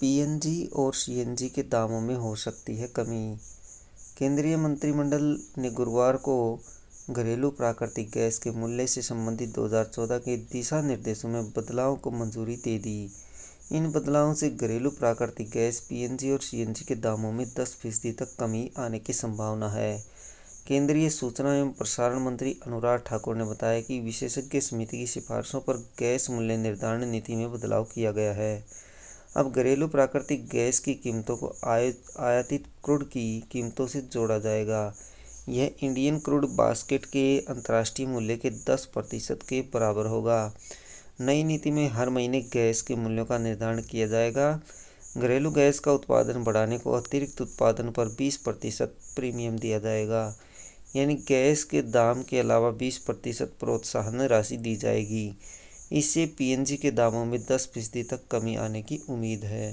PNG और CNG के दामों में हो सकती है कमी केंद्रीय मंत्रिमंडल ने गुरुवार को घरेलू प्राकृतिक गैस के मूल्य से संबंधित 2014 के दिशा निर्देशों में बदलाव को मंजूरी दे दी इन बदलावों से घरेलू प्राकृतिक गैस पीएनजी और सीएनजी के दामों में 10 फीसदी तक कमी आने की संभावना है केंद्रीय सूचना एवं प्रसारण मंत्री अनुराग ठाकुर ने बताया कि विशेषज्ञ समिति की सिफारिशों पर गैस मूल्य निर्धारण नीति में बदलाव किया गया है अब घरेलू प्राकृतिक गैस की कीमतों को आयातित क्रूड की कीमतों से जोड़ा जाएगा यह इंडियन क्रूड बास्केट के अंतर्राष्ट्रीय मूल्य के 10 प्रतिशत के बराबर होगा नई नीति में हर महीने गैस के मूल्यों का निर्धारण किया जाएगा घरेलू गैस का उत्पादन बढ़ाने को अतिरिक्त उत्पादन पर 20 प्रतिशत प्रीमियम दिया जाएगा यानी गैस के दाम के अलावा 20 प्रतिशत प्रोत्साहन राशि दी जाएगी इससे पीएनजी के दामों में दस फीसदी तक कमी आने की उम्मीद है